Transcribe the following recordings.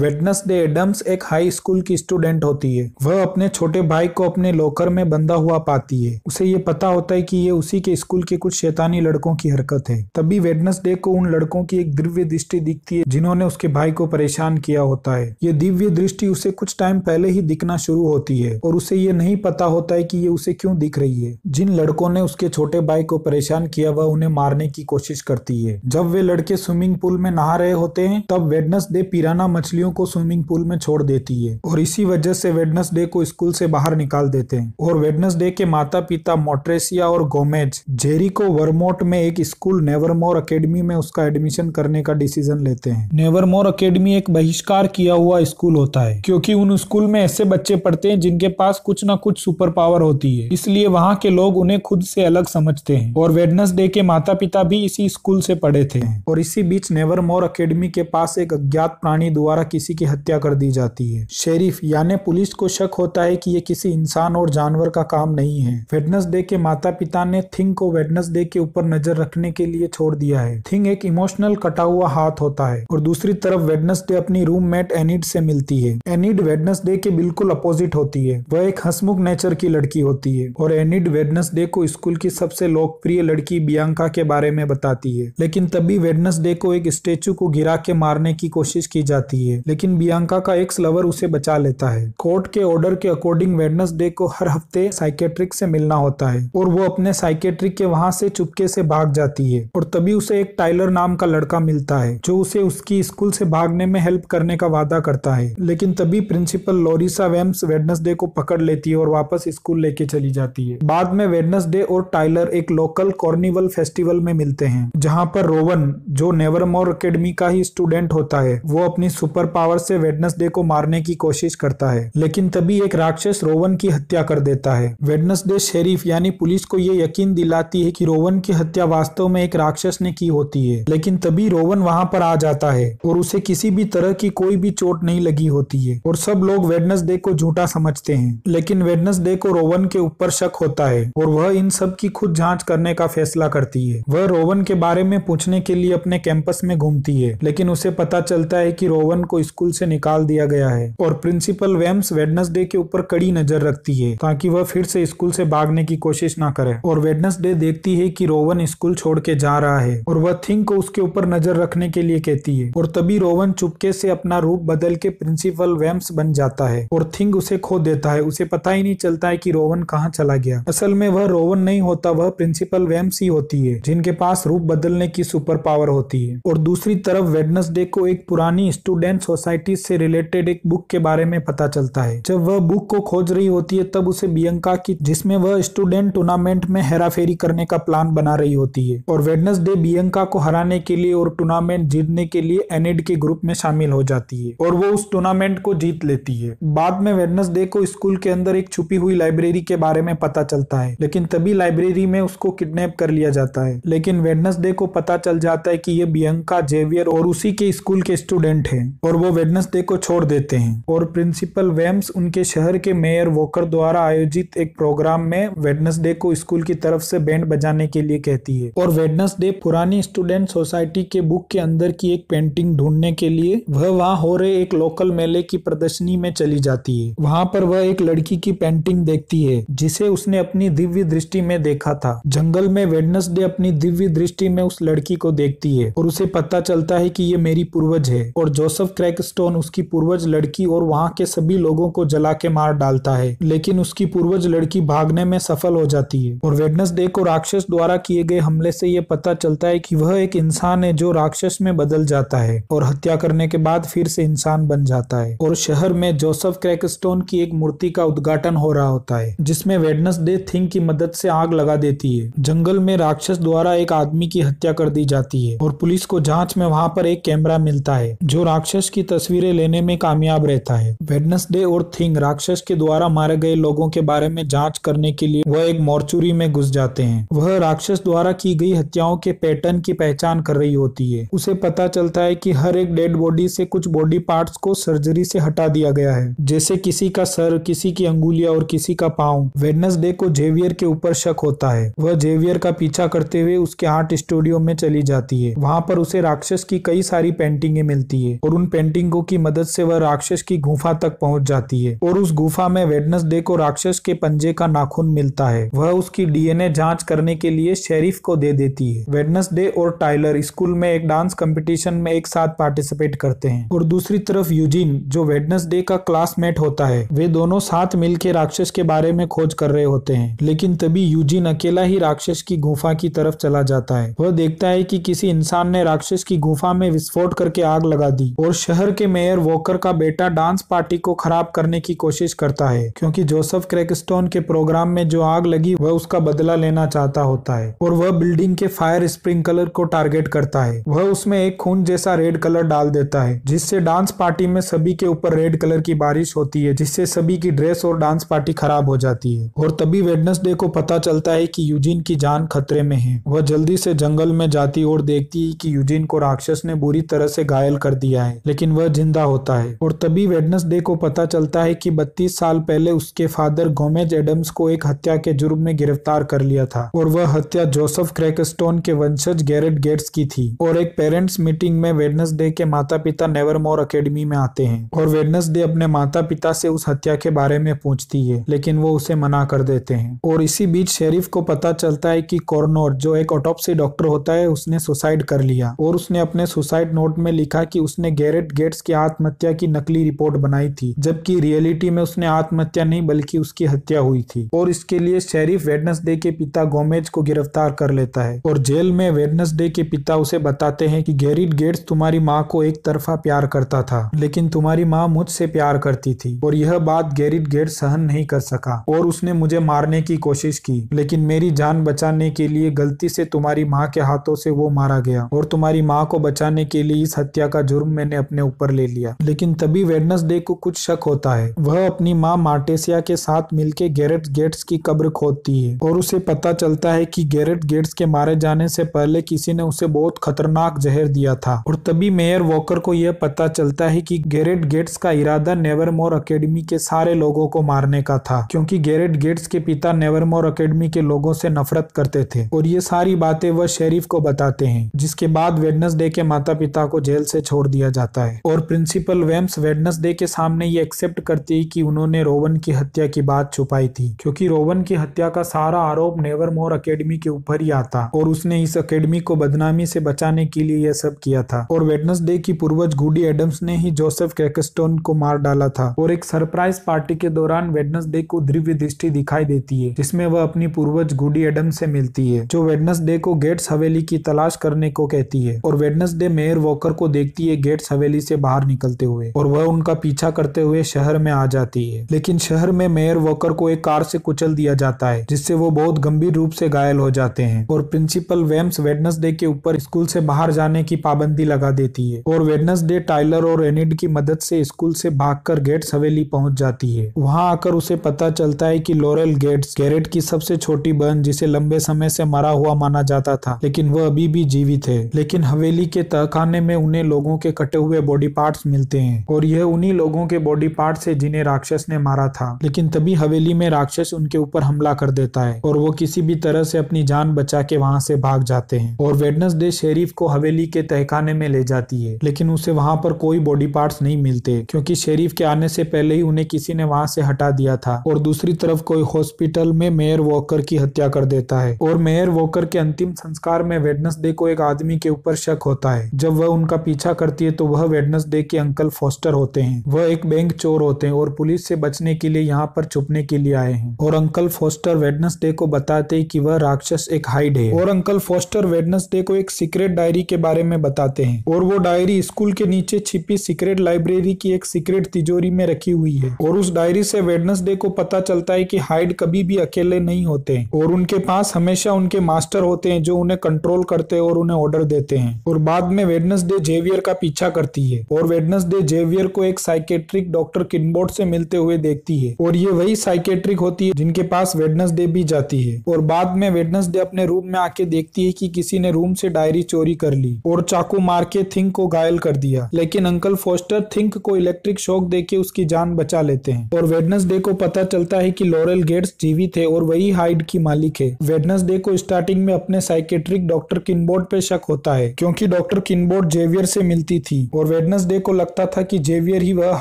Wednesday Addams एक high school की student होती है वह अपने छोटे भाई को अपने लॉकर में बंधा हुआ पाती है उसे ये पता होता है कि ये उसी के स्कूल के कुछ शैतानी लड़कों की हरकत है तभी वेडनसडे को उन लड़कों की एक दिव्य दृष्टि दिखती है जिन्होंने उसके भाई को परेशान किया होता है ये दिव्य दृष्टि उसे कुछ टाइम पहले ही दिखना शुरू होती है और उसे ये नहीं पता होता है की ये उसे क्यों दिख रही है जिन लड़कों ने उसके छोटे भाई को परेशान किया वह उन्हें मारने की कोशिश करती है जब वे लड़के स्विमिंग पूल में नहा रहे होते हैं तब वेडनसडे पिराना मछली बच्चियों को स्विमिंग पूल में छोड़ देती है और इसी वजह से डे को स्कूल से बाहर निकाल देते हैं और डे के माता पिता मोट्रेसिया और गोमेज जेरी को वर्मोट में एक स्कूल नेवरमोर अकेडमी में उसका एडमिशन करने का डिसीजन लेते हैं नेवरमोर अकेडमी एक बहिष्कार किया हुआ स्कूल होता है क्योंकि उन स्कूल में ऐसे बच्चे पढ़ते हैं जिनके पास कुछ ना कुछ सुपर पावर होती है इसलिए वहाँ के लोग उन्हें खुद से अलग समझते हैं और डे के माता पिता भी इसी स्कूल से पढ़े थे और इसी बीच नेवरमोर अकेडमी के पास एक अज्ञात प्राणी द्वारा किसी की हत्या कर दी जाती है शेरिफ यानी पुलिस को शक होता है कि ये किसी इंसान और जानवर का काम नहीं है वेडनसडे के माता पिता ने थिंग को वेडनसडे के ऊपर नजर रखने के लिए छोड़ दिया है थिंग एक इमोशनल कटा हुआ हाथ होता है और दूसरी तरफ वेडनसडे अपनी रूममेट एनिड से मिलती है एनिड वेडनसडे के बिल्कुल अपोजिट होती है वह एक हसमुख नेचर की लड़की होती है और एनिड वेडनसडे को स्कूल की सबसे लोकप्रिय लड़की बियांका के बारे में बताती है लेकिन तभी वेडनसडे को एक स्टेचू को गिरा के मारने की कोशिश की जाती है लेकिन बियांका का एक्स लवर उसे बचा लेता है कोर्ट के ऑर्डर के अकॉर्डिंग वेडनेसडे को हर हफ्ते साइकेट्रिक से मिलना होता है और वो अपने साइकेट्रिक के वहां से चुपके से भाग जाती है और तभी उसे एक टाइलर नाम का लड़का मिलता है जो उसे उसकी स्कूल से भागने में हेल्प करने का वादा करता है लेकिन तभी प्रिंसिपल लोरिसा वेम्स वेडनेसडे को पकड़ लेती है और वापस स्कूल लेके चली जाती है बाद में वेडनेसडे और टाइलर एक लोकल कॉर्निवल फेस्टिवल में मिलते हैं जहाँ पर रोवन जो नेवरमोर अकेडमी का ही स्टूडेंट होता है वो अपनी सुपर पावर से वेडनसडे को मारने की कोशिश करता है लेकिन तभी एक राक्षस रोवन की हत्या कर देता है वेडनसडे शेरीफ यानी पुलिस को ये यकीन दिलाती है कि रोवन की हत्या वास्तव में एक राक्षस ने की होती है लेकिन तभी रोवन वहां पर आ जाता है और उसे किसी भी तरह की कोई भी चोट नहीं लगी होती है और सब लोग वेडनसडे को झूठा समझते हैं लेकिन वेडनसडे को रोवन के ऊपर शक होता है और वह इन सब की खुद जांच करने का फैसला करती है वह रोवन के बारे में पूछने के लिए अपने कैंपस में घूमती है लेकिन उसे पता चलता है कि रोवन को स्कूल से निकाल दिया गया है और प्रिंसिपल वेम्स वेडनेसडे के ऊपर कड़ी नजर रखती है ताकि वह फिर से स्कूल से भागने की कोशिश ना करे और वेडनेसडे देखती है कि रोवन स्कूल छोड़ के जा रहा है और वह थिंग को उसके ऊपर नजर रखने के लिए कहती है और तभी रोवन चुपके से अपना रूप बदल के प्रिंसिपल वेम्स बन जाता है और थिंग उसे खो देता है उसे पता ही नहीं चलता है की रोवन कहाँ चला गया असल में वह रोवन नहीं होता वह प्रिंसिपल वेम्स ही होती है जिनके पास रूप बदलने की सुपर पावर होती है और दूसरी तरफ वेडनेसडे को एक पुरानी स्टूडेंट सोसाइटी से रिलेटेड एक बुक के बारे में पता चलता है जब वह बुक को खोज रही होती है तब उसे बियंका की जिसमें वह स्टूडेंट टूर्नामेंट में हेराफेरी करने का प्लान बना रही होती है और वेडनेसडे बियंका को हराने के लिए और टूर्नामेंट जीतने के लिए एनिड के ग्रुप में शामिल हो जाती है और वो उस टूर्नामेंट को जीत लेती है बाद में वेडनेसडे को स्कूल के अंदर एक छुपी हुई लाइब्रेरी के बारे में पता चलता है लेकिन तभी लाइब्रेरी में उसको किडनेप कर लिया जाता है लेकिन वेडनेसडे को पता चल जाता है कि ये बियंका जेवियर और उसी के स्कूल के स्टूडेंट है और और वो वेडनेसडे को छोड़ देते हैं और प्रिंसिपल वेम्स उनके शहर के मेयर वॉकर द्वारा आयोजित एक प्रोग्राम में वेडनेसडे को स्कूल की तरफ से बैंड बजाने के लिए कहती है और वेडनेसडे पुरानी स्टूडेंट सोसाइटी के बुक के अंदर की एक पेंटिंग ढूंढने के लिए वह वहाँ हो रहे एक लोकल मेले की प्रदर्शनी में चली जाती है वहाँ पर वह एक लड़की की पेंटिंग देखती है जिसे उसने अपनी दिव्य दृष्टि में देखा था जंगल में वेडनेसडे अपनी दिव्य दृष्टि में उस लड़की को देखती है और उसे पता चलता है की ये मेरी पूर्वज है और जोसफ क्रैकस्टोन उसकी पूर्वज लड़की और वहाँ के सभी लोगों को जला के मार डालता है लेकिन उसकी पूर्वज लड़की भागने में सफल हो जाती है और डे को राक्षस द्वारा किए गए हमले से यह पता चलता है कि वह एक इंसान है जो राक्षस में बदल जाता है और हत्या करने के बाद फिर से इंसान बन जाता है और शहर में जोसेफ क्रैकस्टोन की एक मूर्ति का उद्घाटन हो रहा होता है जिसमें डे थिंग की मदद से आग लगा देती है जंगल में राक्षस द्वारा एक आदमी की हत्या कर दी जाती है और पुलिस को जांच में वहां पर एक कैमरा मिलता है जो राक्षस की तस्वीरें लेने में कामयाब रहता है वेडनसडे और थिंग राक्षस के द्वारा मारे गए लोगों के बारे में जांच करने के लिए वह एक मोर्चुरी में घुस जाते हैं वह राक्षस द्वारा की गई हत्याओं के पैटर्न की पहचान कर रही होती है उसे पता चलता है की हर एक डेड बॉडी से कुछ बॉडी पार्ट को सर्जरी से हटा दिया गया है जैसे किसी का सर किसी की अंगुलिया और किसी का पाव वेडनेसडे को जेवियर के ऊपर शक होता है वह जेवियर का पीछा करते हुए उसके आर्ट स्टूडियो में चली जाती है वहाँ पर उसे राक्षस की कई सारी पेंटिंगें मिलती है और उन पेंटिंगों की मदद से वह राक्षस की गुफा तक पहुंच जाती है और उस गुफा में वेडनसडे को राक्षस के पंजे का नाखून मिलता है वह उसकी डीएनए जांच करने के लिए शेरिफ को दे देती है वेडनसडे और टाइलर स्कूल में एक डांस कंपटीशन में एक साथ पार्टिसिपेट करते हैं और दूसरी तरफ यूजिन जो वेडनसडे का क्लासमेट होता है वे दोनों साथ मिलकर राक्षस के बारे में खोज कर रहे होते हैं लेकिन तभी यूजिन अकेला ही राक्षस की गुफा की तरफ चला जाता है वह देखता है कि किसी इंसान ने राक्षस की गुफा में विस्फोट करके आग लगा दी और शहर के मेयर वॉकर का बेटा डांस पार्टी को खराब करने की कोशिश करता है क्योंकि जोसेफ क्रेकस्टोन के प्रोग्राम में जो आग लगी वह उसका बदला लेना चाहता होता है और वह बिल्डिंग के फायर स्प्रिंकलर को टारगेट करता है वह उसमें एक खून जैसा रेड कलर डाल देता है जिससे डांस पार्टी में सभी के ऊपर रेड कलर की बारिश होती है जिससे सभी की ड्रेस और डांस पार्टी खराब हो जाती है और तभी वेडनेसडे को पता चलता है की यूजिन की जान खतरे में है वह जल्दी से जंगल में जाती और देखती है की यूजिन को राक्षस ने बुरी तरह से घायल कर दिया है लेकिन लेकिन वह जिंदा होता है और तभी वेडनसडे को पता चलता है कि 32 साल पहले उसके फादर गोमेज एडम्स को एक हत्या के जुर्म में गिरफ्तार कर लिया था और वह हत्या जोसेफ क्रैकस्टोन के वंशज गैरेट गेट्स की थी और एक पेरेंट्स मीटिंग में वेडनसडे के माता पिता मोर अकेडमी में आते हैं और वेडनसडे अपने माता पिता से उस हत्या के बारे में पूछती है लेकिन वो उसे मना कर देते हैं और इसी बीच शेरिफ को पता चलता है कि कॉर्नोर जो एक ऑटोपसी डॉक्टर होता है उसने सुसाइड कर लिया और उसने अपने सुसाइड नोट में लिखा कि उसने गैरेट बिल गेट्स की आत्महत्या की नकली रिपोर्ट बनाई थी जबकि रियलिटी में उसने आत्महत्या नहीं बल्कि उसकी हत्या हुई थी और इसके लिए शेरिफ वेडनेसडे के पिता गोमेज को गिरफ्तार कर लेता है और जेल में वेडनेसडे के पिता उसे बताते हैं कि गैरिट गेट्स तुम्हारी माँ को एक तरफा प्यार करता था लेकिन तुम्हारी माँ मुझसे प्यार करती थी और यह बात गैरिट गेट्स सहन नहीं कर सका और उसने मुझे मारने की कोशिश की लेकिन मेरी जान बचाने के लिए गलती से तुम्हारी माँ के हाथों से वो मारा गया और तुम्हारी माँ को बचाने के लिए इस हत्या का जुर्म मैंने अपने अपने ऊपर ले लिया लेकिन तभी वेडनसडे को कुछ शक होता है वह अपनी माँ मार्टेसिया के साथ मिलकर गैरेट गेट्स की कब्र खोदती है और उसे पता चलता है कि गैरेट गेट्स के मारे जाने से पहले किसी ने उसे बहुत खतरनाक जहर दिया था और तभी मेयर वॉकर को यह पता चलता है कि गैरेट गेट्स का इरादा नेवरमोर अकेडमी के सारे लोगों को मारने का था क्योंकि गैरेट गेट्स के पिता नेवरमोर अकेडमी के लोगों से नफरत करते थे और ये सारी बातें वह शेरीफ को बताते हैं जिसके बाद डे के माता पिता को जेल से छोड़ दिया जाता है होता है और प्रिंसिपल वेम्स डे के सामने ये एक्सेप्ट करती है कि उन्होंने रोवन की हत्या की बात छुपाई थी क्योंकि रोवन की हत्या का सारा आरोप नेवर मोर अकेडमी के ऊपर ही आता और उसने इस अकेडमी को बदनामी से बचाने के लिए यह सब किया था और डे की पूर्वज गुडी एडम्स ने ही जोसेफ कैकेस्टोन को मार डाला था और एक सरप्राइज पार्टी के दौरान डे को दिव्य दृष्टि दिखाई देती है जिसमें वह अपनी पूर्वज गुडी एडम से मिलती है जो डे को गेट्स हवेली की तलाश करने को कहती है और डे मेयर वॉकर को देखती है गेट्स हवेली गली से बाहर निकलते हुए और वह उनका पीछा करते हुए शहर में आ जाती है लेकिन शहर में मेयर वॉकर को एक कार से कुचल दिया जाता है जिससे वो बहुत गंभीर रूप से घायल हो जाते हैं और प्रिंसिपल वेम्स वेडनेसडे के ऊपर स्कूल से बाहर जाने की पाबंदी लगा देती है और डे टाइलर और एनिड की मदद से स्कूल से कर गेट्स हवेली पहुंच जाती है वहां आकर उसे पता चलता है कि लोरेल गेट्स गैरेट की सबसे छोटी बहन जिसे लंबे समय से मरा हुआ माना जाता था लेकिन वह अभी भी जीवित है लेकिन हवेली के तहखाने में उन्हें लोगों के कटे हुए बॉडी पार्ट्स मिलते हैं और यह उन्हीं लोगों के बॉडी पार्ट है जिन्हें राक्षस ने मारा था लेकिन तभी हवेली में राक्षस उनके ऊपर हमला कर देता है और वो किसी भी तरह से अपनी जान बचा के वहाँ से भाग जाते हैं और वेडनस डे शेरीफ को हवेली के तहखाने में ले जाती है लेकिन उसे वहाँ पर कोई बॉडी पार्ट नहीं मिलते क्योंकि शेरीफ के आने से पहले ही उन्हें किसी ने वहाँ से हटा दिया था और दूसरी तरफ कोई हॉस्पिटल में मेयर वॉकर की हत्या कर देता है और मेयर वॉकर के अंतिम संस्कार में वेडनस डे को एक आदमी के ऊपर शक होता है जब वह उनका पीछा करती है तो वह वेडनसडे के अंकल फोस्टर होते हैं वह एक बैंक चोर होते हैं और पुलिस से बचने के लिए यहाँ पर छुपने के लिए आए हैं और अंकल फोस्टर वेडनसडे को बताते हैं कि वह राक्षस एक हाइड है और अंकल फोस्टर वेडनसडे को एक सीक्रेट डायरी के बारे में बताते हैं और वो डायरी स्कूल के नीचे छिपी सीक्रेट लाइब्रेरी की एक सीक्रेट तिजोरी में रखी हुई है और उस डायरी से वेडनसडे को पता चलता है की हाइड कभी भी अकेले नहीं होते और उनके पास हमेशा उनके मास्टर होते हैं जो उन्हें कंट्रोल करते हैं और उन्हें ऑर्डर देते हैं और बाद में वेडनसडे जेवियर का पीछा करती जाती है और वेडनसडे जेवियर को एक साइकेट्रिक डॉक्टर किनबोर्ड से मिलते हुए देखती है और ये वही साइकेट्रिक होती है जिनके पास वेडनसडे भी जाती है और बाद में वेडनसडे अपने रूम में आके देखती है कि किसी ने रूम से डायरी चोरी कर ली और चाकू मार के थिंक को घायल कर दिया लेकिन अंकल फोस्टर थिंक को इलेक्ट्रिक शॉक देके उसकी जान बचा लेते हैं और वेडनेसडे को पता चलता है कि लॉरेल गेट्स जीवित है और वही हाइड की मालिक है वेडनेसडे को स्टार्टिंग में अपने साइकेट्रिक डॉक्टर किनबोर्ड पे शक होता है क्योंकि डॉक्टर किनबोर्ड जेवियर से मिलती थी और वेडनेसडे को लगता था कि जेवियर ही वह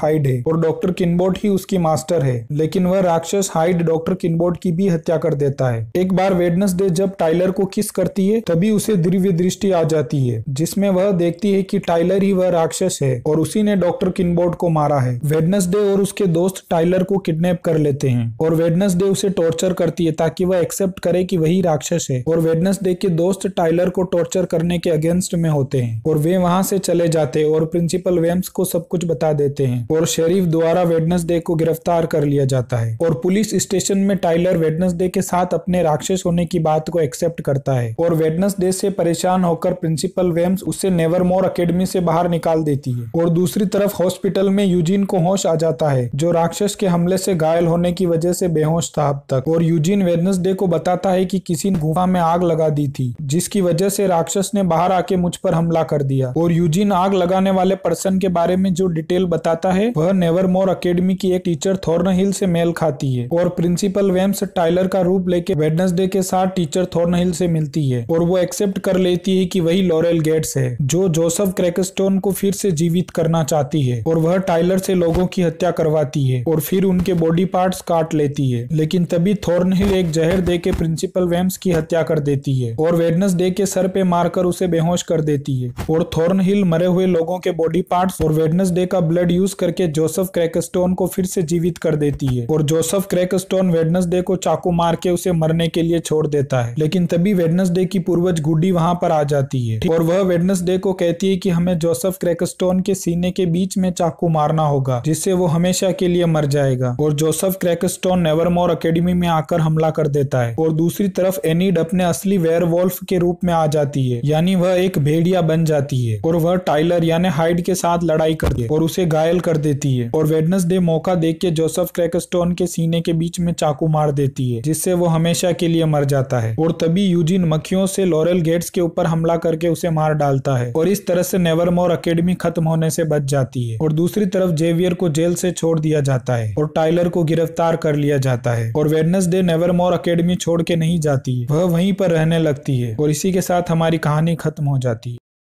हाइड है और डॉक्टर किनबोर्ड ही उसकी मास्टर है लेकिन वह राक्षस हाइड डॉक्टर किनबोर्ड की भी हत्या कर देता है एक बार वेडनेसडे जब टाइलर को किस करती है तभी उसे दिव्य दृष्टि आ जाती है जिसमे वह देखती है की टाइलर ही वह राक्षस है और उसी ने डॉक्टर किनबोर्ड को मारा है वेडनेसडे और उसके दोस्त टाइलर को किडनेप कर लेते हैं और वेडनेसडे उसे टॉर्चर करती है ताकि वह एक्सेप्ट करे की वही राक्षस है और वेडनेसडे के दोस्त टाइलर को टॉर्चर करने के अगेंस्ट में होते हैं और वे वहां से चले जाते और प्रिंसिपल वेम्स को सब कुछ बता देते हैं और शेरीफ द्वारा वेडनेसडे को गिरफ्तार कर लिया जाता है और पुलिस स्टेशन में टाइलर वेडनेसडे के साथ अपने राक्षस होने की बात को एक्सेप्ट करता है और वेडनेसडे से परेशान होकर प्रिंसिपल वेम्स उसे मोर अकेडमी से बाहर निकाल देती है और दूसरी तरफ हॉस्पिटल में यूजिन को होश आ जाता है जो राक्षस के हमले से घायल होने की वजह से बेहोश था अब तक और यूजीन डे को बताता है कि किसी ने गुफा में आग लगा दी थी जिसकी वजह से राक्षस ने बाहर आके मुझ पर हमला कर दिया और यूजिन आग लगाने वाले पर्सन के बारे में जो डिटेल बताता है वह नेवर मोर अकेडमी की एक टीचर थोर्न हिल से मेल खाती है और प्रिंसिपल वेम्स टाइलर का रूप लेके वेडनेसडे के साथ टीचर थोर्न हिल से मिलती है और वो एक्सेप्ट कर लेती है की वही लॉरेल गेट्स है जो जोसफ क्रेकस्टोन को फिर से जीवित करना चाहती है और वह टाइलर से लोगों की हत्या करवाती है और फिर उनके बॉडी पार्ट काट लेती है लेकिन तभी थोर्न हिल एक जहर दे के प्रिंसिपल वेम्स की हत्या कर देती है और वेडनेसडे के सर पे मारकर उसे बेहोश कर देती है और थोर्न हिल मरे हुए लोगों के के बॉडी पार्ट्स और वेडनेसडे का ब्लड यूज करके जोसेफ क्रैकस्टोन को फिर से जीवित कर देती है और जोसेफ क्रैकस्टोन वेडनेसडे को चाकू मार के उसे मरने के लिए छोड़ देता है लेकिन तभी वेडनेसडे की पूर्वज गुड्डी वहां पर आ जाती है और वह वेडनेसडे को कहती है की हमें जोसेफ क्रैकस्टोन के सीने के बीच में चाकू मारना होगा जिससे वो हमेशा के लिए मर जाएगा और Joseph Crackstone Nevermore academy में आकर हमला कर देता है और दूसरी तरफ एनिड अपने असली वेयर के रूप में आ जाती है यानी वह एक भेड़िया बन जाती है और वह टाइलर यानी हाइड के साथ लड़ाई कर दे और उसे घायल कर देती है और डे मौका देख के जोसेफ क्रैकस्टोन के सीने के बीच में चाकू मार देती है जिससे वो हमेशा के लिए मर जाता है और तभी यूजिन मक्खियों से लॉरेल गेट्स के ऊपर हमला करके उसे मार डालता है और इस तरह से नेवर मोर अकेडमी खत्म होने से बच जाती है और दूसरी तरफ जेवियर को जेल से छोड़ दिया जाता है और टाइलर को गिरफ्तार कर लिया जाता है और डे नेवर मोर अकेडमी छोड़ के नहीं जाती है वह वहीं पर रहने लगती है और इसी के साथ हमारी कहानी खत्म हो जाती है